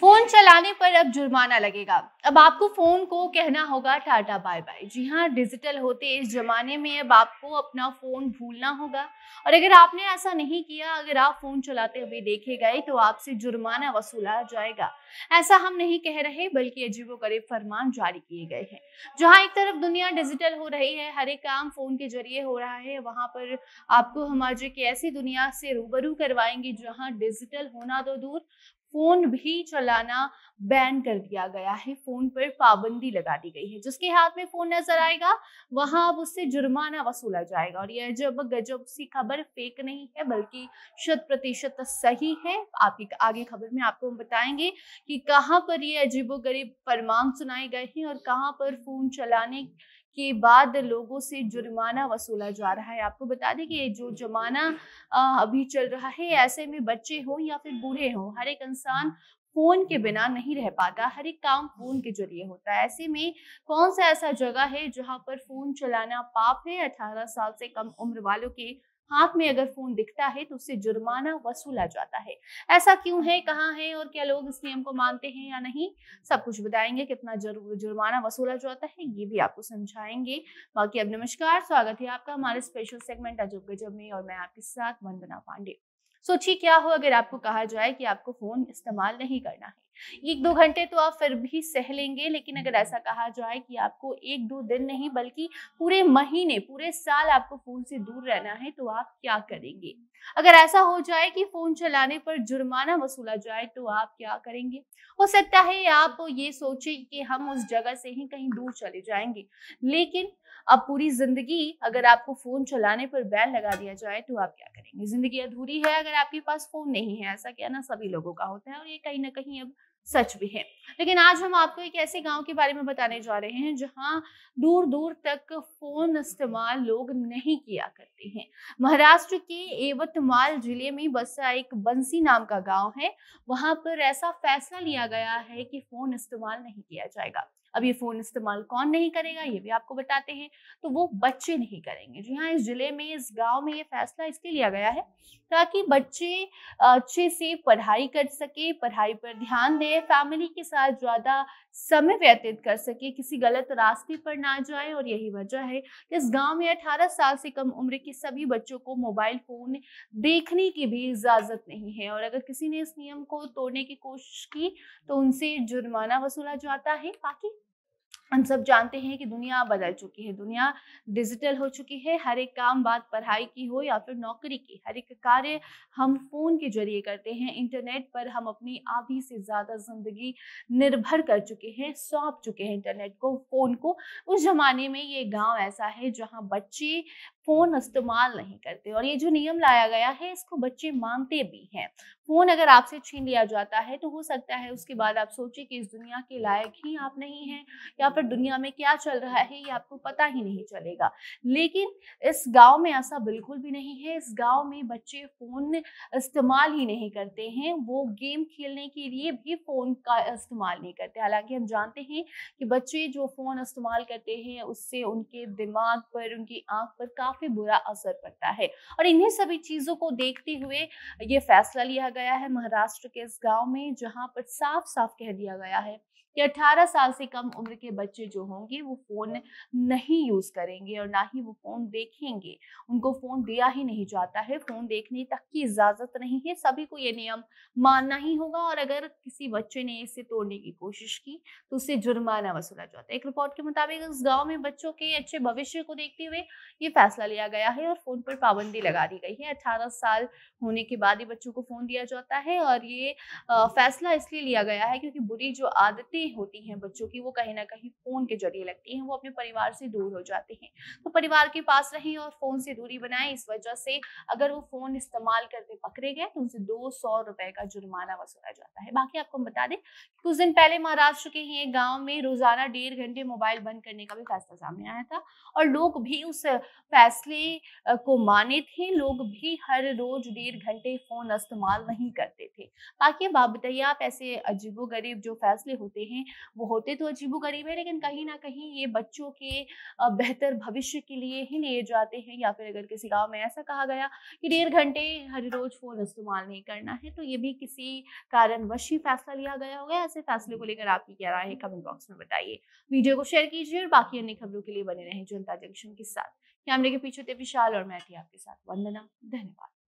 Phone चलाने पर अब जुर्माना लगेगा अब आपको फोन को कहना होगा टाटा बाय बाय जी हाँ डिजिटल होते इस जमाने में अब आपको अपना फोन भूलना होगा और अगर आपने ऐसा नहीं किया अगर आप फोन चलाते हुए देखे गए तो आपसे जुर्माना वसूला जाएगा ऐसा हम नहीं कह रहे बल्कि अजीबो गरीब फरमान जारी किए गए हैं जहाँ एक तरफ दुनिया डिजिटल हो रही है हर एक काम फोन के जरिए हो रहा है वहां पर आपको हमारे आज ऐसी दुनिया से रूबरू करवाएंगे जहाँ डिजिटल होना तो दूर फोन भी चलाना बैन कर दिया गया है फोन पर पाबंदी लगा दी गई है जिसके हाथ में फोन नजर आएगा वहां अब उससे जुर्माना वसूला जाएगा और यह जब गजब सी खबर फेक नहीं है बल्कि शत प्रतिशत सही है आपकी आगे खबर में आपको हम बताएंगे कि कहाँ पर ये गरीब फरमान सुनाए गए हैं और कहाँ पर फोन चलाने के बाद लोगों से जुर्माना वसूला जा रहा है आपको बता दें कि जो जमाना अभी चल रहा है ऐसे में बच्चे हों या फिर बूढ़े हों हर एक इंसान फोन के बिना नहीं रह पाता हर एक काम फोन के जरिए होता है ऐसे में कौन सा ऐसा जगह है जहां पर फोन चलाना पाप है अठारह साल से कम उम्र वालों के हाथ में अगर फोन दिखता है तो उससे जुर्माना वसूला जाता है ऐसा क्यों है कहाँ है और क्या लोग इस नियम को मानते हैं या नहीं सब कुछ बताएंगे कितना जुर्माना वसूला जाता है ये भी आपको समझाएंगे बाकी अब नमस्कार स्वागत है आपका हमारे स्पेशल सेगमेंट अजब गजब में और मैं आपके साथ वंदना पांडे सोचिए क्या हो अगर आपको कहा जाए कि आपको फोन इस्तेमाल नहीं करना है एक दो घंटे तो आप फिर भी सह लेंगे लेकिन अगर ऐसा कहा जाए कि आपको एक दो दिन नहीं बल्कि पूरे महीने पूरे साल आपको फोन से दूर रहना है तो आप क्या करेंगे अगर ऐसा हो जाए कि फोन चलाने पर जुर्माना वसूला जाए तो आप क्या करेंगे हो सकता है आप ये सोचें कि हम उस जगह से ही कहीं दूर चले जाएंगे लेकिन अब पूरी जिंदगी अगर आपको फोन चलाने पर बैन लगा दिया जाए तो आप क्या करेंगे जिंदगी अधूरी है अगर आपके पास फोन नहीं है ऐसा कहना सभी लोगों का होता है और ये कहीं ना कहीं अब सच भी है लेकिन आज हम आपको एक ऐसे गांव के बारे में बताने जा रहे हैं जहां दूर दूर तक फोन इस्तेमाल लोग नहीं किया करते हैं महाराष्ट्र के एवतमाल जिले में बसा एक बंसी नाम का गांव है वहां पर ऐसा फैसला लिया गया है कि फोन इस्तेमाल नहीं किया जाएगा अब ये फ़ोन इस्तेमाल कौन नहीं करेगा ये भी आपको बताते हैं तो वो बच्चे नहीं करेंगे जी हाँ इस ज़िले में इस गाँव में ये फैसला इसलिए लिया गया है ताकि बच्चे अच्छे से पढ़ाई कर सके पढ़ाई पर ध्यान दें फैमिली के साथ ज़्यादा समय व्यतीत कर सके किसी गलत रास्ते पर ना जाए और यही वजह है कि इस गांव में 18 साल से कम उम्र के सभी बच्चों को मोबाइल फ़ोन देखने की भी इजाज़त नहीं है और अगर किसी ने इस नियम को तोड़ने की कोशिश की तो उनसे जुर्माना वसूला जाता है बाकी हम सब जानते हैं कि दुनिया बदल चुकी है दुनिया डिजिटल हो चुकी है हर एक काम बात पढ़ाई की हो या फिर नौकरी की हर एक कार्य हम फ़ोन के जरिए करते हैं इंटरनेट पर हम अपनी आधी से ज़्यादा ज़िंदगी निर्भर कर चुके हैं सौंप चुके हैं इंटरनेट को फ़ोन को उस ज़माने में ये गांव ऐसा है जहां बच्चे फ़ोन इस्तेमाल नहीं करते और ये जो नियम लाया गया है इसको बच्चे मानते भी हैं फ़ोन अगर आपसे छीन लिया जाता है तो हो सकता है उसके बाद आप सोचें कि इस दुनिया के लायक ही आप नहीं हैं या फिर दुनिया में क्या चल रहा है ये आपको पता ही नहीं चलेगा लेकिन इस गाँव में ऐसा बिल्कुल भी नहीं है इस गाँव में बच्चे फ़ोन इस्तेमाल ही नहीं करते हैं वो गेम खेलने के लिए भी फ़ोन का इस्तेमाल नहीं करते हालांकि हम जानते हैं कि बच्चे जो फ़ोन इस्तेमाल करते हैं उससे उनके दिमाग पर उनकी आँख पर काफ़ी काफी बुरा असर पड़ता है और इन्हीं सभी चीजों को देखते हुए ये फैसला लिया गया है महाराष्ट्र के इस गाँव में जहाँ पर साफ साफ कह दिया गया है कि 18 साल से कम उम्र के बच्चे जो होंगे वो फोन नहीं यूज करेंगे और ना ही वो फोन देखेंगे उनको फोन दिया ही नहीं जाता है फोन देखने तक की इजाजत नहीं है सभी को ये नियम मानना ही होगा और अगर किसी बच्चे ने इसे तोड़ने की कोशिश की तो उसे जुर्माना वसूला जाता है एक रिपोर्ट के मुताबिक इस गाँव में बच्चों के अच्छे भविष्य को देखते हुए ये फैसला फैसला लिया गया है और फ़ोन पर पाबंदी हम्म। लगा दी गई है अठारह साल होने के बाद ही बच्चों को फ़ोन दिया जाता है और ये फैसला इसलिए लिया गया है क्योंकि बुरी जो आदतें होती हैं बच्चों की वो कहीं ना कहीं फ़ोन के जरिए लगती हैं वो अपने परिवार से दूर हो जाते हैं तो परिवार के पास रहें और फ़ोन से दूरी बनाए इस वजह से अगर वो फ़ोन इस्तेमाल करते पकड़े गए तो उनसे दो सौ रुपए का जुर्माना वसूला जाता है बाकी आपको बता दें कुछ दिन पहले महाराष्ट्र के ही एक गाँव में रोजाना डेढ़ घंटे मोबाइल बंद करने का भी फैसला सामने आया था और लोग भी उस फैसला फैसले को माने थे लोग भी हर रोज डेढ़ घंटे फ़ोन इस्तेमाल नहीं करते थे ताकि बात आप ऐसे अजीबो गरीब जो फैसले होते हैं वो होते तो अजीबो गरीब है लेकिन कहीं ना कहीं ये बच्चों के बेहतर भविष्य के लिए ही लिए जाते हैं या फिर अगर किसी गाँव में ऐसा कहा गया कि डेढ़ घंटे हर रोज फ़ोन इस्तेमाल नहीं करना है तो ये भी किसी कारणवश ही फैसला लिया गया होगा ऐसे फैसले को लेकर आपकी क्या राय है कमेंट बॉक्स में बताइए वीडियो को शेयर कीजिए और बाकी अन्य खबरों के लिए बने रहें जनता जंक्शन के साथ कैमरे के पीछे थे विशाल और मैं थी आपके साथ वंदना धन्यवाद